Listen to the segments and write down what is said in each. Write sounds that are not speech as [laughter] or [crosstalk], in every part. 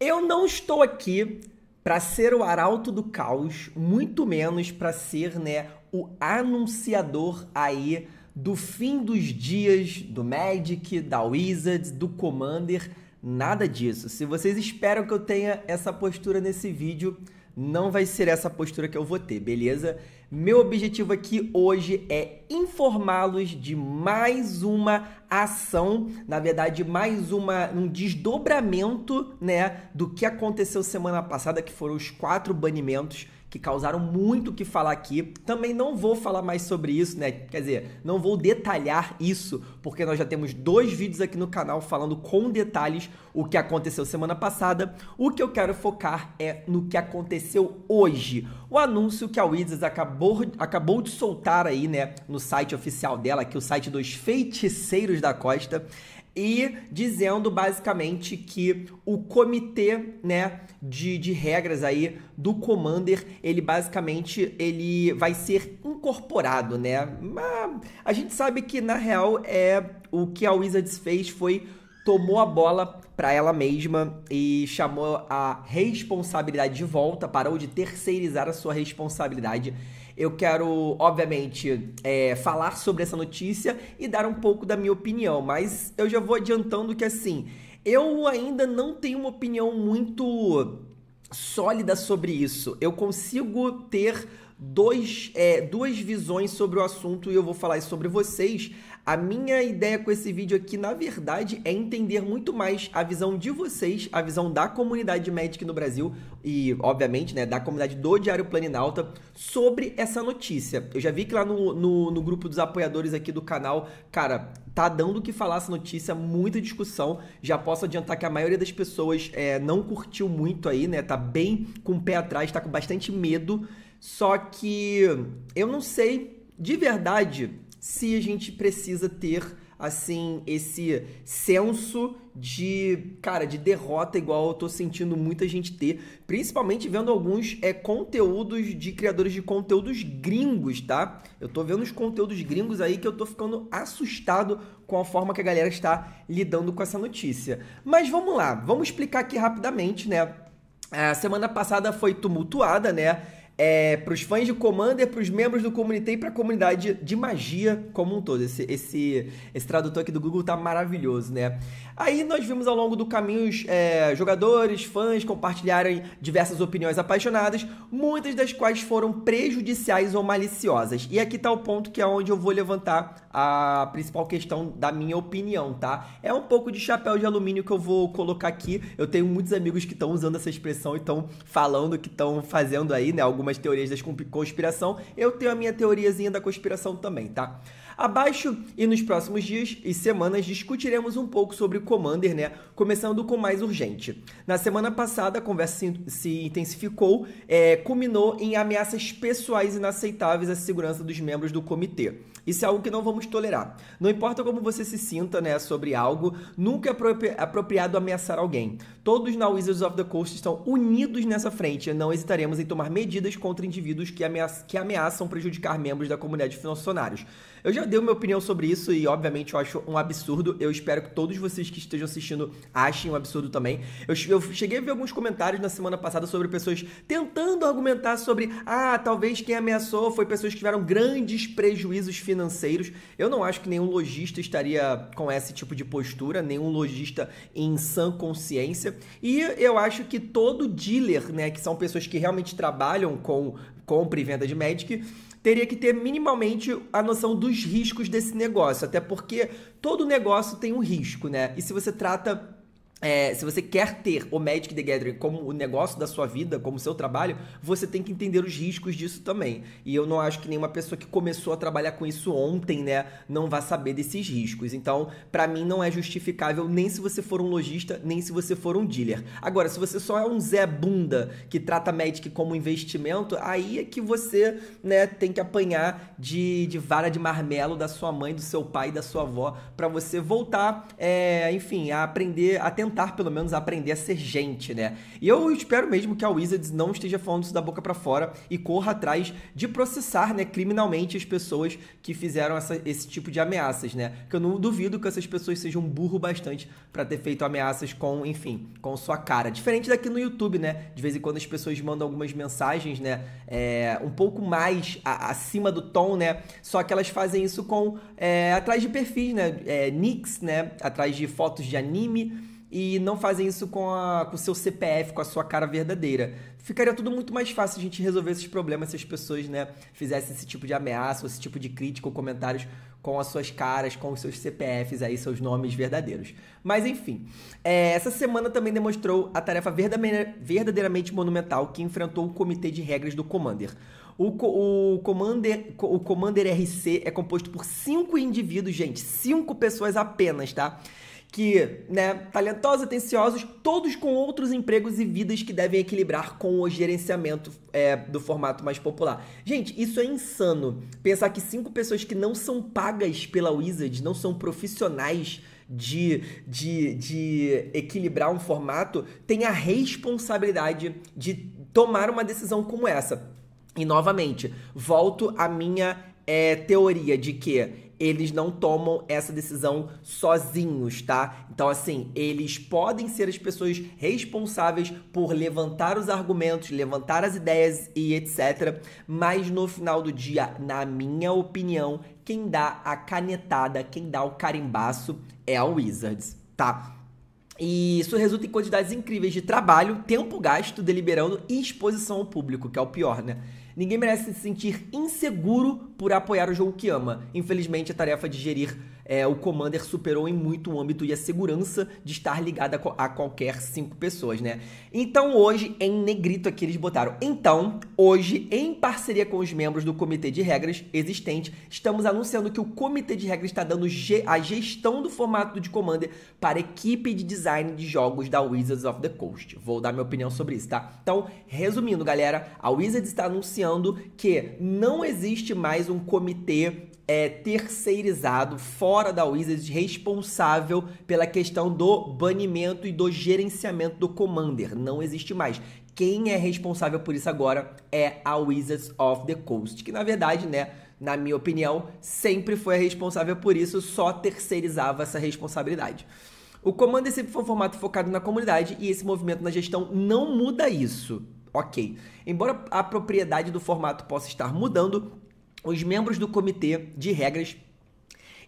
Eu não estou aqui para ser o arauto do caos, muito menos para ser, né, o anunciador aí do fim dos dias do Magic, da Wizards, do Commander, nada disso. Se vocês esperam que eu tenha essa postura nesse vídeo, não vai ser essa postura que eu vou ter, beleza? Meu objetivo aqui hoje é informá-los de mais uma ação, na verdade, mais uma, um desdobramento né, do que aconteceu semana passada, que foram os quatro banimentos que causaram muito o que falar aqui. Também não vou falar mais sobre isso, né? Quer dizer, não vou detalhar isso, porque nós já temos dois vídeos aqui no canal falando com detalhes o que aconteceu semana passada. O que eu quero focar é no que aconteceu hoje. O anúncio que a Wizards acabou, acabou de soltar aí, né, no site oficial dela, que é o site dos feiticeiros da Costa, e dizendo basicamente que o comitê, né, de, de regras aí do Commander, ele basicamente ele vai ser incorporado, né? Mas a gente sabe que na real é o que a Wizards fez foi tomou a bola para ela mesma e chamou a responsabilidade de volta, parou de terceirizar a sua responsabilidade eu quero, obviamente, é, falar sobre essa notícia e dar um pouco da minha opinião, mas eu já vou adiantando que assim, eu ainda não tenho uma opinião muito sólida sobre isso. Eu consigo ter dois, é, duas visões sobre o assunto e eu vou falar isso sobre vocês. A minha ideia com esse vídeo aqui, na verdade, é entender muito mais a visão de vocês, a visão da comunidade médica no Brasil e, obviamente, né, da comunidade do Diário Planinalta sobre essa notícia. Eu já vi que lá no, no, no grupo dos apoiadores aqui do canal, cara, tá dando o que falar essa notícia, muita discussão. Já posso adiantar que a maioria das pessoas é, não curtiu muito aí, né? Tá bem com o pé atrás, tá com bastante medo. Só que eu não sei de verdade se a gente precisa ter assim esse senso de cara de derrota igual eu tô sentindo muita gente ter, principalmente vendo alguns é conteúdos de criadores de conteúdos gringos, tá? Eu tô vendo os conteúdos gringos aí que eu tô ficando assustado com a forma que a galera está lidando com essa notícia. Mas vamos lá, vamos explicar aqui rapidamente, né? A semana passada foi tumultuada, né? é, para os fãs de Commander, para os membros do Community e para a comunidade de magia como um todo. Esse, esse, esse tradutor aqui do Google tá maravilhoso, né? Aí nós vimos ao longo do caminho os é, jogadores, fãs compartilharem diversas opiniões apaixonadas, muitas das quais foram prejudiciais ou maliciosas. E aqui tá o ponto que é onde eu vou levantar a principal questão da minha opinião, tá? É um pouco de chapéu de alumínio que eu vou colocar aqui. Eu tenho muitos amigos que estão usando essa expressão e estão falando que estão fazendo aí, né? algumas algumas teorias da conspiração. Eu tenho a minha teoriazinha da conspiração também, tá? Abaixo e nos próximos dias e semanas discutiremos um pouco sobre o Commander, né? Começando com o mais urgente. Na semana passada, a conversa se intensificou, é, culminou em ameaças pessoais inaceitáveis à segurança dos membros do comitê. Isso é algo que não vamos tolerar. Não importa como você se sinta, né, sobre algo, nunca é apropriado ameaçar alguém. Todos na Wizards of the Coast estão unidos nessa frente. Não hesitaremos em tomar medidas contra indivíduos que, ameaç que ameaçam prejudicar membros da comunidade de funcionários. Eu já dei minha opinião sobre isso e, obviamente, eu acho um absurdo. Eu espero que todos vocês que estejam assistindo achem um absurdo também. Eu, eu cheguei a ver alguns comentários na semana passada sobre pessoas tentando argumentar sobre, ah, talvez quem ameaçou foi pessoas que tiveram grandes prejuízos financeiros. Eu não acho que nenhum lojista estaria com esse tipo de postura, nenhum lojista em sã consciência. E eu acho que todo dealer, né, que são pessoas que realmente trabalham com compra e venda de Magic, teria que ter minimamente a noção dos riscos desse negócio, até porque todo negócio tem um risco, né? E se você trata é, se você quer ter o Magic the Gathering como o negócio da sua vida, como seu trabalho, você tem que entender os riscos disso também. E eu não acho que nenhuma pessoa que começou a trabalhar com isso ontem, né, não vá saber desses riscos. Então, para mim não é justificável nem se você for um lojista, nem se você for um dealer. Agora, se você só é um Zé bunda que trata Magic como investimento, aí é que você, né, tem que apanhar de, de vara de marmelo da sua mãe, do seu pai, da sua avó, para você voltar, é, enfim, a aprender a tentar tentar pelo menos aprender a ser gente, né? E eu espero mesmo que a Wizards não esteja falando isso da boca para fora e corra atrás de processar, né, criminalmente as pessoas que fizeram essa, esse tipo de ameaças, né? Que eu não duvido que essas pessoas sejam burro bastante para ter feito ameaças com, enfim, com sua cara. Diferente daqui no YouTube, né? De vez em quando as pessoas mandam algumas mensagens, né, é, um pouco mais a, acima do tom, né? Só que elas fazem isso com é, atrás de perfis, né? É, nicks, né? Atrás de fotos de anime e não fazem isso com, a, com o seu CPF, com a sua cara verdadeira. Ficaria tudo muito mais fácil a gente resolver esses problemas se as pessoas né, fizessem esse tipo de ameaça, esse tipo de crítica ou comentários com as suas caras, com os seus CPFs aí, seus nomes verdadeiros. Mas enfim, é, essa semana também demonstrou a tarefa verdadeiramente monumental que enfrentou o comitê de regras do Commander. O, o, Commander, o Commander RC é composto por cinco indivíduos, gente, cinco pessoas apenas, tá? que, né, talentosos, atenciosos, todos com outros empregos e vidas que devem equilibrar com o gerenciamento é, do formato mais popular. Gente, isso é insano. Pensar que cinco pessoas que não são pagas pela Wizards, não são profissionais de, de, de equilibrar um formato, tem a responsabilidade de tomar uma decisão como essa. E novamente, volto à minha é, teoria de que eles não tomam essa decisão sozinhos, tá? Então, assim, eles podem ser as pessoas responsáveis por levantar os argumentos, levantar as ideias e etc. Mas no final do dia, na minha opinião, quem dá a canetada, quem dá o carimbaço é a Wizards, tá? E isso resulta em quantidades incríveis de trabalho, tempo gasto deliberando e exposição ao público, que é o pior, né? Ninguém merece se sentir inseguro por apoiar o jogo que ama. Infelizmente, a tarefa de gerir é, o Commander superou em muito o âmbito e a segurança de estar ligada a qualquer cinco pessoas, né? Então hoje, em negrito aqui eles botaram. Então, hoje, em parceria com os membros do Comitê de Regras existente, estamos anunciando que o Comitê de Regras está dando ge a gestão do formato de Commander para a equipe de design de jogos da Wizards of the Coast. Vou dar minha opinião sobre isso, tá? Então, resumindo, galera, a Wizards está anunciando que não existe mais um comitê é, terceirizado fora da Wizards responsável pela questão do banimento e do gerenciamento do Commander. Não existe mais. Quem é responsável por isso agora é a Wizards of the Coast, que na verdade, né, na minha opinião, sempre foi a responsável por isso, só terceirizava essa responsabilidade. O Commander sempre foi um formato focado na comunidade e esse movimento na gestão não muda isso. Ok. Embora a propriedade do formato possa estar mudando, os membros do comitê de regras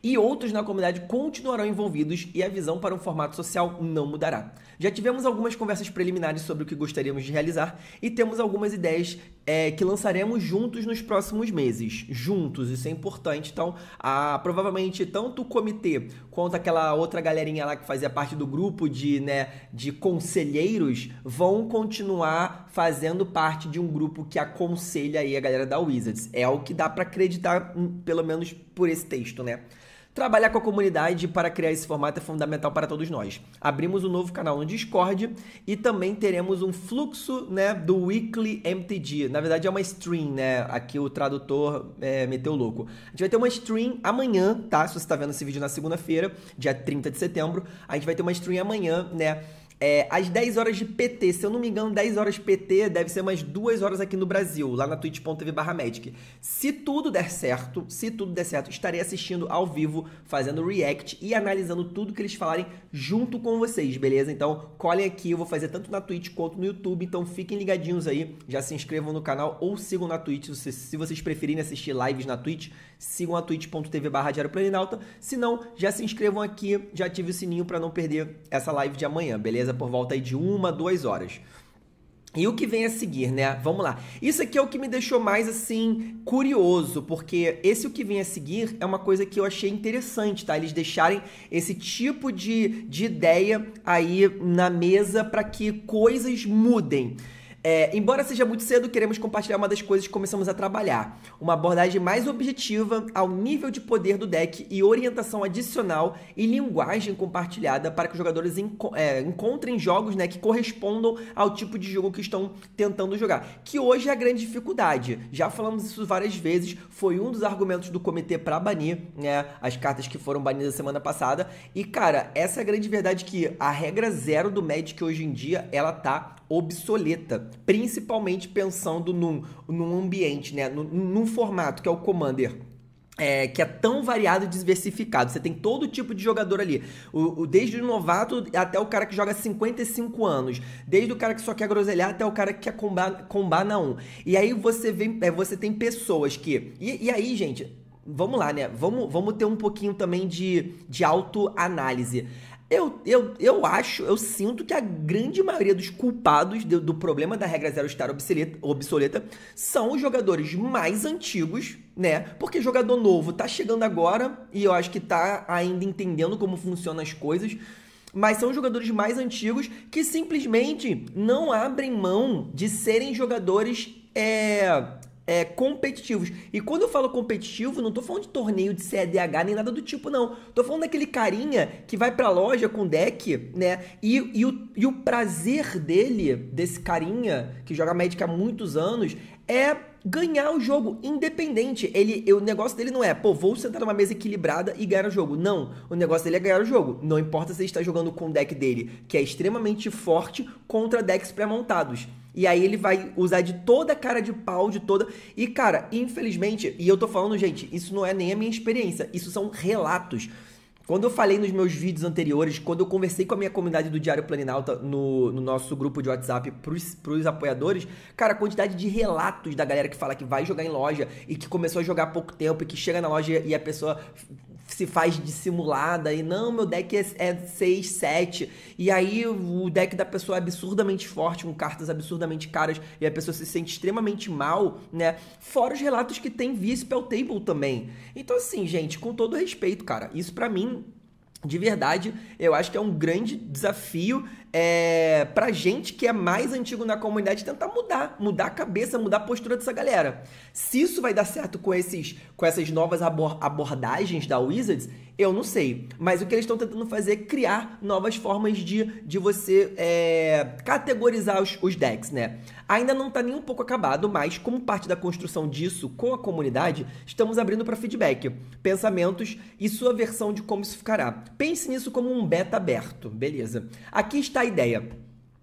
e outros na comunidade continuarão envolvidos e a visão para um formato social não mudará. Já tivemos algumas conversas preliminares sobre o que gostaríamos de realizar e temos algumas ideias é, que lançaremos juntos nos próximos meses. Juntos, isso é importante. Então, a, provavelmente tanto o comitê quanto aquela outra galerinha lá que fazia parte do grupo de, né, de conselheiros vão continuar fazendo parte de um grupo que aconselha aí a galera da Wizards. É o que dá para acreditar, hum, pelo menos por esse texto, né? Trabalhar com a comunidade para criar esse formato é fundamental para todos nós. Abrimos um novo canal no Discord e também teremos um fluxo né, do Weekly MTG. Na verdade é uma stream, né? Aqui o tradutor é, meteu louco. A gente vai ter uma stream amanhã, tá? Se você está vendo esse vídeo na segunda-feira, dia 30 de setembro, a gente vai ter uma stream amanhã, né? é, às 10 horas de PT. Se eu não me engano, 10 horas PT deve ser umas 2 horas aqui no Brasil, lá na twitch.tv barra Magic. Se tudo der certo, se tudo der certo, estarei assistindo ao vivo, fazendo react e analisando tudo que eles falarem junto com vocês, beleza? Então, colhem aqui, eu vou fazer tanto na Twitch quanto no YouTube, então fiquem ligadinhos aí, já se inscrevam no canal ou sigam na Twitch, se, se vocês preferirem assistir lives na Twitch, sigam a twitch.tv barra Diário se não, já se inscrevam aqui, já ative o sininho para não perder essa live de amanhã, beleza? por volta aí de uma, duas horas. E o que vem a seguir, né? Vamos lá. Isso aqui é o que me deixou mais assim curioso, porque esse o que vem a seguir é uma coisa que eu achei interessante, tá? Eles deixarem esse tipo de, de ideia aí na mesa para que coisas mudem. É, embora seja muito cedo, queremos compartilhar uma das coisas que começamos a trabalhar: uma abordagem mais objetiva ao nível de poder do deck e orientação adicional e linguagem compartilhada para que os jogadores enco é, encontrem jogos né, que correspondam ao tipo de jogo que estão tentando jogar. Que hoje é a grande dificuldade. Já falamos isso várias vezes, foi um dos argumentos do comitê para banir né, as cartas que foram banidas semana passada. E cara, essa é a grande verdade que a regra zero do Magic hoje em dia ela tá obsoleta, principalmente pensando num, num ambiente, né, num, num formato que é o Commander. É, que é tão variado e diversificado. Você tem todo tipo de jogador ali. O, o, desde o novato até o cara que joga 55 anos. Desde o cara que só quer groselhar até o cara que quer combar, combar na 1. E aí você vem, é, você tem pessoas que. e, e aí, gente, vamos lá, né? Vamos, vamos ter um pouquinho também de, de autoanálise. Eu, eu, eu acho, eu sinto que a grande maioria dos culpados do, do problema da regra zero estar obsoleta, obsoleta, são os jogadores mais antigos, né? Porque jogador novo tá chegando agora e eu acho que tá ainda entendendo como funcionam as coisas, mas são os jogadores mais antigos que simplesmente não abrem mão de serem jogadores é, é, competitivos. E quando eu falo competitivo, não tô falando de torneio de CDH nem nada do tipo, não. Tô falando daquele carinha que vai pra loja com deck, né? E, e, o, e o prazer dele, desse carinha que joga Magic há muitos anos, é ganhar o jogo independente. Ele, o negócio dele não é, pô, vou sentar numa mesa equilibrada e ganhar o jogo. Não, o negócio dele é ganhar o jogo. Não importa se ele está jogando com o deck dele, que é extremamente forte, contra decks pré-montados. E aí ele vai usar de toda a cara de pau, de toda. E, cara, infelizmente, e eu tô falando, gente, isso não é nem a minha experiência, isso são relatos. Quando eu falei nos meus vídeos anteriores, quando eu conversei com a minha comunidade do Diário Planinalta no, no nosso grupo de WhatsApp pros, pros apoiadores, cara, a quantidade de relatos da galera que fala que vai jogar em loja e que começou a jogar há pouco tempo e que chega na loja e a pessoa se faz dissimulada e não, meu deck é, é 6, 7. E aí o deck da pessoa é absurdamente forte, com cartas absurdamente caras, e a pessoa se sente extremamente mal, né? Fora os relatos que tem vice pelo table também. Então, assim, gente, com todo respeito, cara, isso para mim de verdade, eu acho que é um grande desafio é, pra gente que é mais antigo na comunidade tentar mudar, mudar a cabeça, mudar a postura dessa galera. Se isso vai dar certo com, esses, com essas novas abor abordagens da Wizards, eu não sei. Mas o que eles estão tentando fazer é criar novas formas de, de você é, categorizar os, os decks, né? Ainda não está nem um pouco acabado, mas como parte da construção disso com a comunidade, estamos abrindo para feedback, pensamentos e sua versão de como isso ficará. Pense nisso como um beta aberto, beleza? Aqui está da ideia,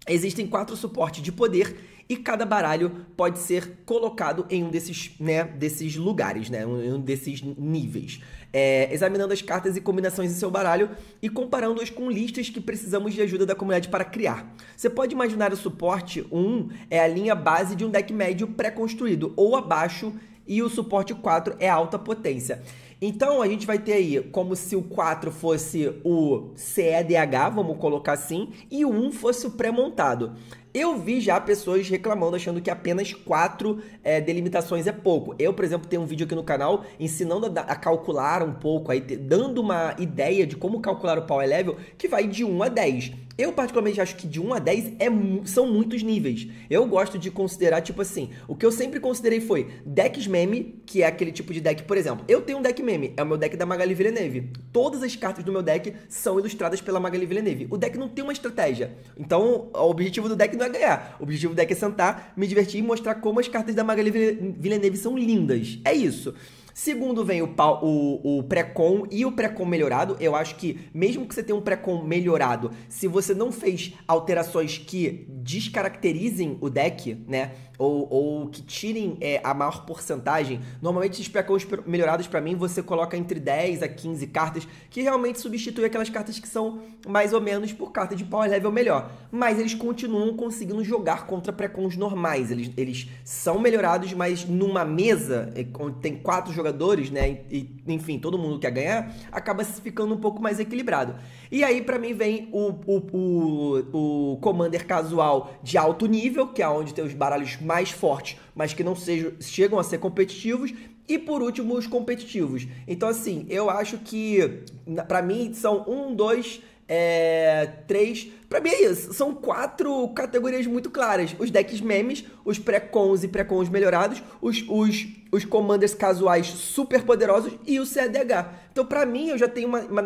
existem quatro suportes de poder e cada baralho pode ser colocado em um desses, né, desses lugares, né, um desses níveis. É, examinando as cartas e combinações do seu baralho e comparando-as com listas que precisamos de ajuda da comunidade para criar. Você pode imaginar o suporte 1 é a linha base de um deck médio pré-construído ou abaixo e o suporte 4 é alta potência. Então a gente vai ter aí como se o 4 fosse o CEDH, vamos colocar assim, e o 1 fosse o pré-montado. Eu vi já pessoas reclamando, achando que apenas quatro é, delimitações é pouco. Eu, por exemplo, tenho um vídeo aqui no canal ensinando a, a calcular um pouco, aí, dando uma ideia de como calcular o power level, que vai de 1 a 10. Eu particularmente acho que de 1 a 10 é, são muitos níveis. Eu gosto de considerar, tipo assim, o que eu sempre considerei foi decks meme, que é aquele tipo de deck, por exemplo. Eu tenho um deck meme, é o meu deck da Magali Villeneuve. Todas as cartas do meu deck são ilustradas pela Magali Villeneuve. O deck não tem uma estratégia. Então, o objetivo do deck não é a ganhar. O objetivo do deck é sentar, me divertir e mostrar como as cartas da Magali Villeneuve são lindas. É isso. Segundo vem o, o, o pré-com e o pré-com melhorado. Eu acho que, mesmo que você tenha um pré-com melhorado, se você não fez alterações que descaracterizem o deck, né? ou, ou que tirem é, a maior porcentagem. Normalmente esses precons melhorados para mim você coloca entre 10 a 15 cartas que realmente substitui aquelas cartas que são mais ou menos por carta de power level melhor. Mas eles continuam conseguindo jogar contra precons normais. Eles, eles são melhorados, mas numa mesa é, onde tem quatro jogadores, né? E, enfim, todo mundo quer ganhar, acaba ficando um pouco mais equilibrado. E aí para mim vem o, o, o, o commander casual de alto nível, que é onde tem os baralhos mais fortes, mas que não sejam, chegam a ser competitivos. E por último, os competitivos. Então, assim, eu acho que, para mim, são um, dois, é, três. Pra mim é isso. São quatro categorias muito claras: os decks memes, os pré-cons e pré-cons melhorados, os, os, os commanders casuais super poderosos e o CDH. Então, pra mim, eu já tenho uma, uma,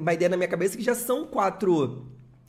uma ideia na minha cabeça que já são quatro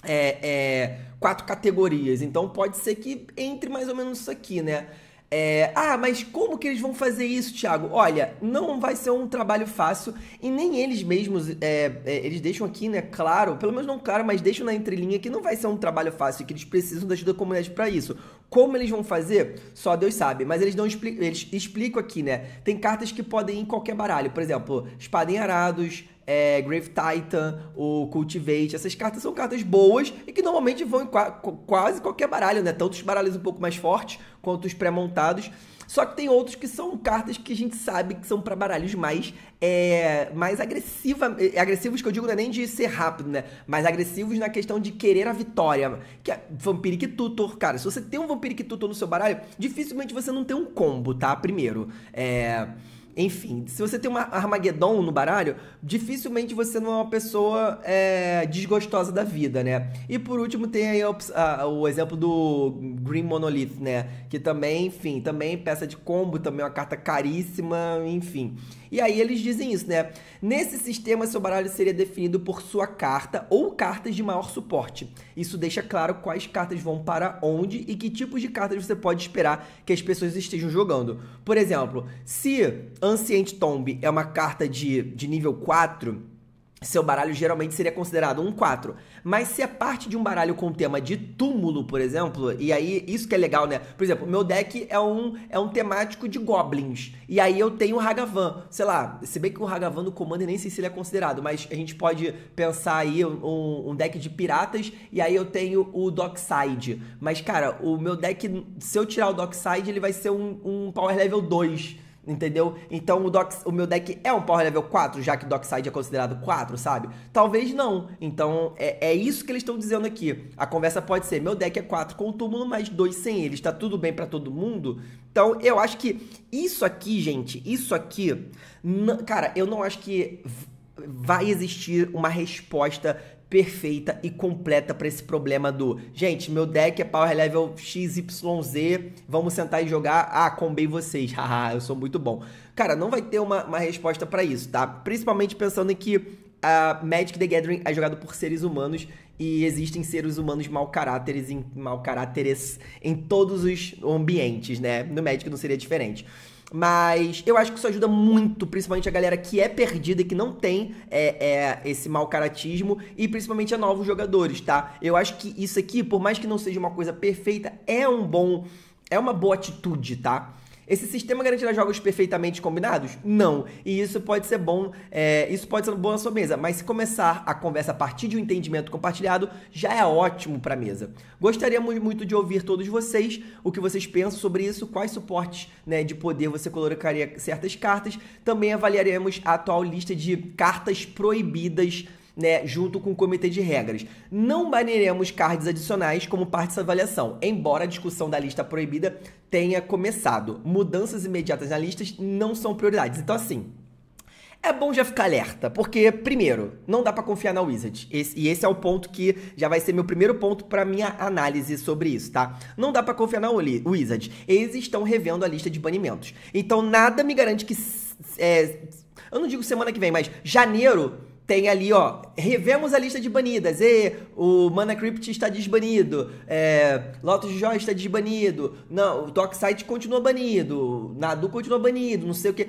é, é, quatro categorias. Então pode ser que entre mais ou menos isso aqui, né? É, ah, mas como que eles vão fazer isso, Thiago? Olha, não vai ser um trabalho fácil e nem eles mesmos, é, é, eles deixam aqui, né, claro, pelo menos não claro, mas deixam na entrelinha que não vai ser um trabalho fácil e que eles precisam da ajuda da comunidade para isso. Como eles vão fazer? Só Deus sabe. Mas eles não explicam, eles explicam aqui, né? Tem cartas que podem ir em qualquer baralho. Por exemplo, Espada em Arados, é, Grave Titan, o Cultivate. Essas cartas são cartas boas e que normalmente vão em qua quase qualquer baralho, né? Tanto os baralhos um pouco mais fortes quanto os pré-montados. Só que tem outros que são cartas que a gente sabe que são para baralhos mais, é, mais agressiva, é, é agressivos, que eu digo não é nem de ser rápido, né? Mas agressivos na questão de querer a vitória. Que é Vampiric Tutor, cara. Se você tem um Vampiric Tutor no seu baralho, dificilmente você não tem um combo, tá? Primeiro. É. Enfim, se você tem uma Armageddon no baralho, dificilmente você não é uma pessoa é, desgostosa da vida, né? E por último tem aí o, a, o exemplo do Green Monolith, né? Que também, enfim, também peça de combo, também é uma carta caríssima, enfim. E aí eles dizem isso, né? Nesse sistema, seu baralho seria definido por sua carta ou cartas de maior suporte. Isso deixa claro quais cartas vão para onde e que tipos de cartas você pode esperar que as pessoas estejam jogando. Por exemplo, se Ancient Tomb é uma carta de, de nível 4, seu baralho geralmente seria considerado um 4. Mas se é parte de um baralho com tema de túmulo, por exemplo, e aí isso que é legal, né? Por exemplo, meu deck é um é um temático de goblins. E aí eu tenho o Hagavan, sei lá, se bem que o Hagavan no comando nem sei se ele é considerado, mas a gente pode pensar aí um, um deck de piratas e aí eu tenho o Dockside. Mas cara, o meu deck, se eu tirar o Dockside, ele vai ser um, um power level 2 Entendeu? Então o, Dox, o meu deck é um Power Level 4, já que Dockside é considerado 4, sabe? Talvez não. Então é, é isso que eles estão dizendo aqui. A conversa pode ser: meu deck é 4 com o túmulo, mas 2 sem ele. Está tudo bem para todo mundo? Então eu acho que isso aqui, gente, isso aqui. Cara, eu não acho que vai existir uma resposta perfeita e completa para esse problema do gente, meu deck é power level XYZ, vamos sentar e jogar, ah, combei vocês, [laughs] haha, eu sou muito bom. Cara, não vai ter uma, uma resposta para isso, tá? Principalmente pensando em que a Magic the Gathering é jogado por seres humanos e existem seres humanos mal caráteres, em, caráteres em todos os ambientes, né? No Magic não seria diferente. Mas eu acho que isso ajuda muito, principalmente a galera que é perdida e que não tem é, é, esse mau caratismo, e principalmente a novos jogadores, tá? Eu acho que isso aqui, por mais que não seja uma coisa perfeita, é um bom. É uma boa atitude, tá? Esse sistema garantirá jogos perfeitamente combinados? Não. E isso pode ser bom, é, isso pode ser bom na sua mesa, mas se começar a conversa a partir de um entendimento compartilhado, já é ótimo para a mesa. Gostaríamos muito de ouvir todos vocês, o que vocês pensam sobre isso, quais suportes né, de poder você colocaria certas cartas. Também avaliaremos a atual lista de cartas proibidas né, junto com o comitê de regras. Não baniremos cards adicionais como parte dessa avaliação, embora a discussão da lista proibida tenha começado. Mudanças imediatas na lista não são prioridades. Então, assim, é bom já ficar alerta, porque primeiro, não dá para confiar na Wizard. Esse, e esse é o ponto que já vai ser meu primeiro ponto para minha análise sobre isso, tá? Não dá para confiar na Wizard. Eles estão revendo a lista de banimentos. Então nada me garante que é, eu não digo semana que vem, mas janeiro tem ali, ó, revemos a lista de banidas. E o Mana Crypt está desbanido, é, Lotus Joy está desbanido, não, o Dockside continua banido, Nadu continua banido, não sei o que,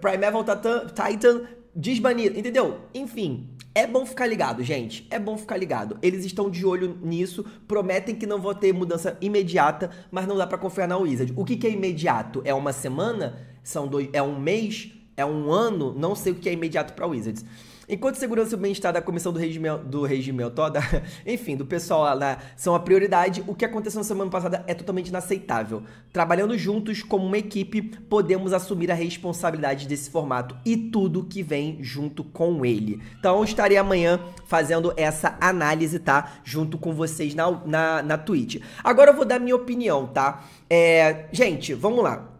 Primeval Titan desbanido, entendeu? Enfim, é bom ficar ligado, gente. É bom ficar ligado. Eles estão de olho nisso, prometem que não vão ter mudança imediata, mas não dá para confiar na Wizard. O que, que é imediato? É uma semana? São dois? É um mês? É um ano? Não sei o que é imediato para Wizards. Enquanto segurança e bem-estar da comissão do regime, do regime toda, [laughs] enfim, do pessoal lá são a prioridade, o que aconteceu na semana passada é totalmente inaceitável. Trabalhando juntos como uma equipe, podemos assumir a responsabilidade desse formato e tudo que vem junto com ele. Então estarei amanhã fazendo essa análise, tá? Junto com vocês na, na, na Twitch. Agora eu vou dar minha opinião, tá? É, gente, vamos lá.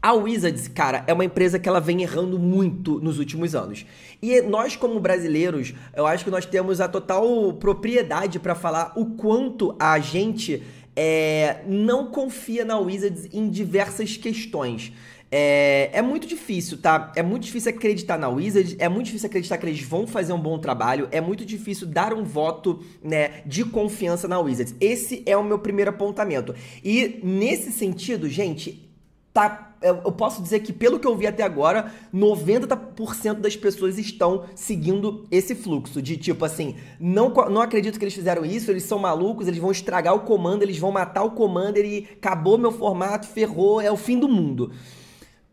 A Wizards, cara, é uma empresa que ela vem errando muito nos últimos anos. E nós, como brasileiros, eu acho que nós temos a total propriedade para falar o quanto a gente é, não confia na Wizards em diversas questões. É, é, muito difícil, tá? É muito difícil acreditar na Wizards, é muito difícil acreditar que eles vão fazer um bom trabalho, é muito difícil dar um voto, né, de confiança na Wizards. Esse é o meu primeiro apontamento. E nesse sentido, gente, tá é, eu posso dizer que, pelo que eu vi até agora, 90% das pessoas estão seguindo esse fluxo. De tipo assim, não, não acredito que eles fizeram isso, eles são malucos, eles vão estragar o comando, eles vão matar o comando, e acabou meu formato, ferrou, é o fim do mundo.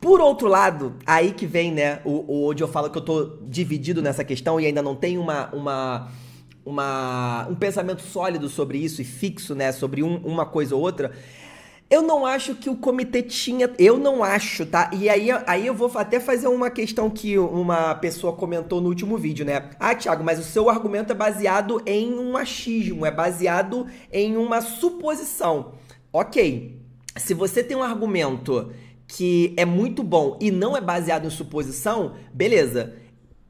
Por outro lado, aí que vem, né, o, onde eu falo que eu tô dividido nessa questão e ainda não tenho uma. uma uma, um pensamento sólido sobre isso e fixo, né? Sobre um, uma coisa ou outra, eu não acho que o comitê tinha. Eu não acho, tá? E aí, aí eu vou até fazer uma questão que uma pessoa comentou no último vídeo, né? Ah, Thiago, mas o seu argumento é baseado em um achismo, é baseado em uma suposição. Ok. Se você tem um argumento que é muito bom e não é baseado em suposição, beleza.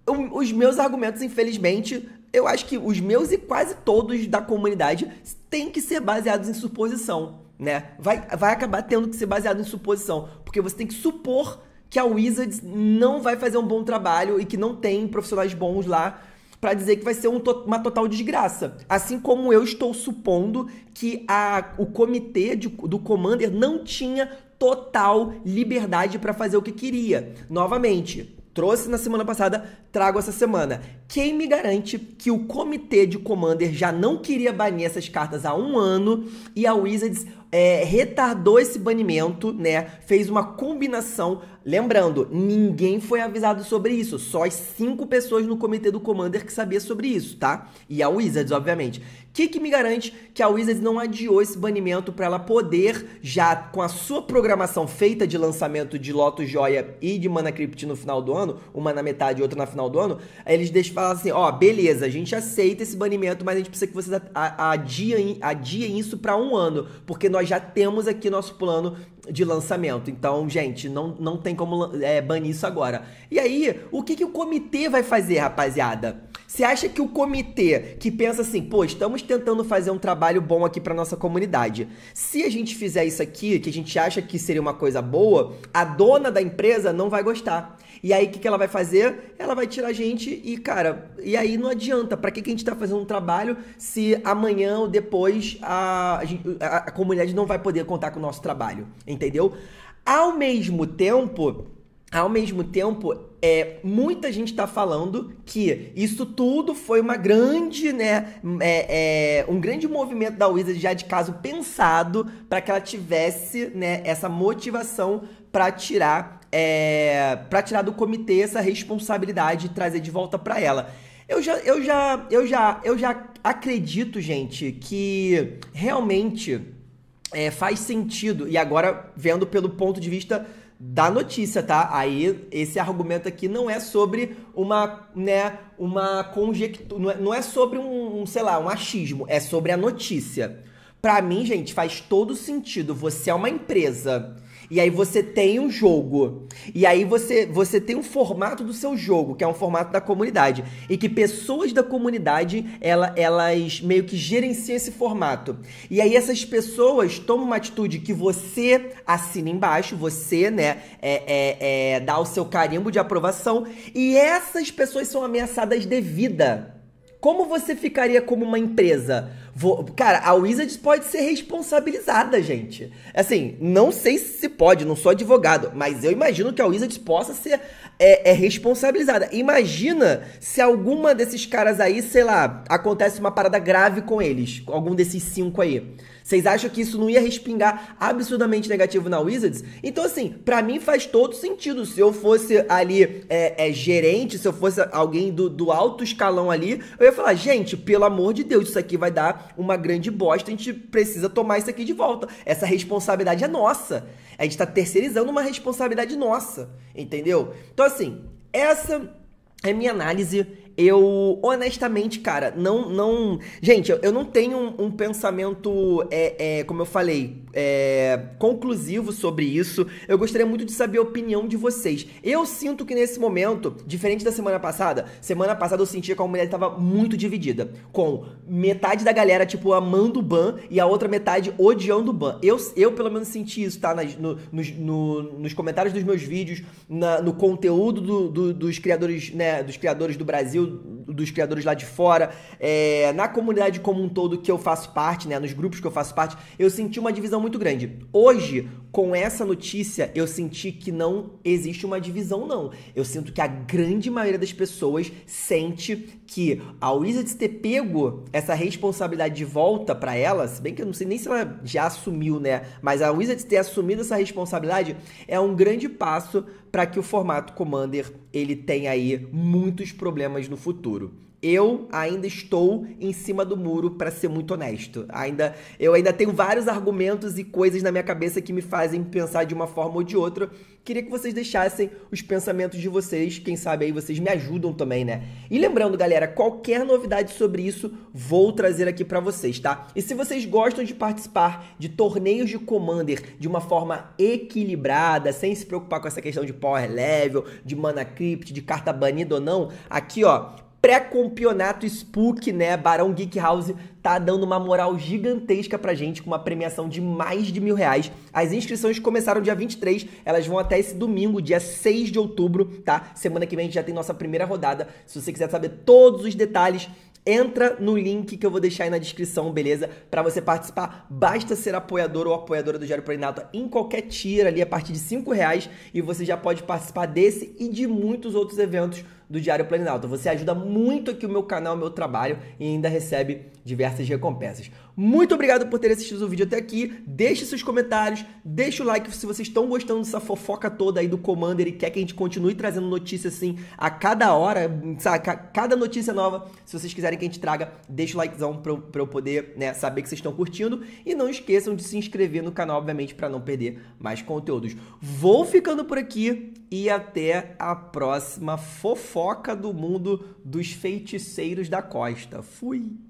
Os meus argumentos, infelizmente, eu acho que os meus e quase todos da comunidade têm que ser baseados em suposição né? Vai, vai acabar tendo que ser baseado em suposição, porque você tem que supor que a Wizards não vai fazer um bom trabalho e que não tem profissionais bons lá para dizer que vai ser um to uma total desgraça. Assim como eu estou supondo que a, o comitê de, do Commander não tinha total liberdade para fazer o que queria. Novamente, trouxe na semana passada, trago essa semana. Quem me garante que o comitê de Commander já não queria banir essas cartas há um ano e a Wizards é, retardou esse banimento, né? Fez uma combinação Lembrando, ninguém foi avisado sobre isso, só as cinco pessoas no comitê do Commander que sabia sobre isso, tá? E a Wizards, obviamente. O que, que me garante que a Wizards não adiou esse banimento para ela poder, já com a sua programação feita de lançamento de Lotus Joia e de Mana Crypt no final do ano, uma na metade e outra na final do ano, eles deixam falar assim, ó, oh, beleza, a gente aceita esse banimento, mas a gente precisa que vocês adiem, adiem isso para um ano, porque nós já temos aqui nosso plano de lançamento. Então, gente, não, não tem como é, banir isso agora. E aí, o que, que o comitê vai fazer, rapaziada? Você acha que o comitê que pensa assim, pô, estamos tentando fazer um trabalho bom aqui para nossa comunidade. Se a gente fizer isso aqui, que a gente acha que seria uma coisa boa, a dona da empresa não vai gostar. E aí, o que, que ela vai fazer? Ela vai tirar a gente e, cara, e aí não adianta. Para que, que a gente está fazendo um trabalho se amanhã ou depois a, a, a comunidade não vai poder contar com o nosso trabalho? Entendeu? Ao mesmo tempo, ao mesmo tempo, é, muita gente está falando que isso tudo foi uma grande, né, é, é, um grande movimento da Wizard já de caso pensado para que ela tivesse, né, essa motivação para tirar é, para tirar do comitê essa responsabilidade e trazer de volta para ela. Eu já, eu já, eu já, eu já acredito, gente, que realmente é, faz sentido. E agora vendo pelo ponto de vista da notícia, tá? Aí esse argumento aqui não é sobre uma, né, uma conjectura, é, não é sobre um, um sei lá, um achismo, é sobre a notícia. Para mim, gente, faz todo sentido. Você é uma empresa e aí você tem um jogo. E aí você, você tem um formato do seu jogo, que é um formato da comunidade. E que pessoas da comunidade, ela, elas meio que gerenciam esse formato. E aí essas pessoas tomam uma atitude que você assina embaixo, você, né, é, é, é, dá o seu carimbo de aprovação. E essas pessoas são ameaçadas de vida. Como você ficaria como uma empresa? Vou... Cara, a Wizards pode ser responsabilizada, gente. Assim, não sei se pode, não sou advogado, mas eu imagino que a Wizards possa ser é, é, responsabilizada. Imagina se alguma desses caras aí, sei lá, acontece uma parada grave com eles, algum desses cinco aí. Vocês acham que isso não ia respingar absurdamente negativo na Wizards? Então, assim, para mim faz todo sentido. Se eu fosse ali é, é, gerente, se eu fosse alguém do, do alto escalão ali, eu ia falar, gente, pelo amor de Deus, isso aqui vai dar uma grande bosta, a gente precisa tomar isso aqui de volta. Essa responsabilidade é nossa. A gente está terceirizando uma responsabilidade nossa, entendeu? Então, assim, essa é minha análise eu, honestamente, cara, não. não Gente, eu, eu não tenho um, um pensamento, é, é, como eu falei, é, conclusivo sobre isso. Eu gostaria muito de saber a opinião de vocês. Eu sinto que nesse momento, diferente da semana passada, semana passada eu sentia que a mulher estava muito dividida. Com metade da galera, tipo, amando o ban e a outra metade odiando o ban. Eu, eu pelo menos, senti isso, tá? Nas, no, nos, no, nos comentários dos meus vídeos, na, no conteúdo do, do, dos criadores, né? Dos criadores do Brasil dos criadores lá de fora, é, na comunidade como um todo que eu faço parte, né, nos grupos que eu faço parte, eu senti uma divisão muito grande. Hoje, com essa notícia, eu senti que não existe uma divisão, não. Eu sinto que a grande maioria das pessoas sente que a Wizards ter pego essa responsabilidade de volta para ela, se bem que eu não sei nem se ela já assumiu, né? Mas a Wizards ter assumido essa responsabilidade é um grande passo para que o formato Commander ele tenha aí muitos problemas no futuro eu ainda estou em cima do muro, para ser muito honesto. Ainda eu ainda tenho vários argumentos e coisas na minha cabeça que me fazem pensar de uma forma ou de outra. Queria que vocês deixassem os pensamentos de vocês, quem sabe aí vocês me ajudam também, né? E lembrando, galera, qualquer novidade sobre isso vou trazer aqui para vocês, tá? E se vocês gostam de participar de torneios de Commander de uma forma equilibrada, sem se preocupar com essa questão de power level, de mana crypt, de carta banida ou não, aqui ó, pré-campeonato Spook, né? Barão Geek House tá dando uma moral gigantesca pra gente, com uma premiação de mais de mil reais. As inscrições começaram dia 23, elas vão até esse domingo, dia 6 de outubro, tá? Semana que vem a gente já tem nossa primeira rodada. Se você quiser saber todos os detalhes, entra no link que eu vou deixar aí na descrição, beleza? Para você participar, basta ser apoiador ou apoiadora do Diário Planalto em qualquer tira ali, a partir de 5 reais, e você já pode participar desse e de muitos outros eventos do Diário Planalto. Você ajuda muito aqui o meu canal, o meu trabalho e ainda recebe diversas recompensas. Muito obrigado por ter assistido o vídeo até aqui. Deixe seus comentários, deixe o like se vocês estão gostando dessa fofoca toda aí do Commander e quer que a gente continue trazendo notícia assim a cada hora, sabe? Cada notícia nova, se vocês quiserem que a gente traga, deixa o likezão para eu poder né, saber que vocês estão curtindo. E não esqueçam de se inscrever no canal, obviamente, para não perder mais conteúdos. Vou ficando por aqui e até a próxima fofoca do mundo dos feiticeiros da costa. Fui!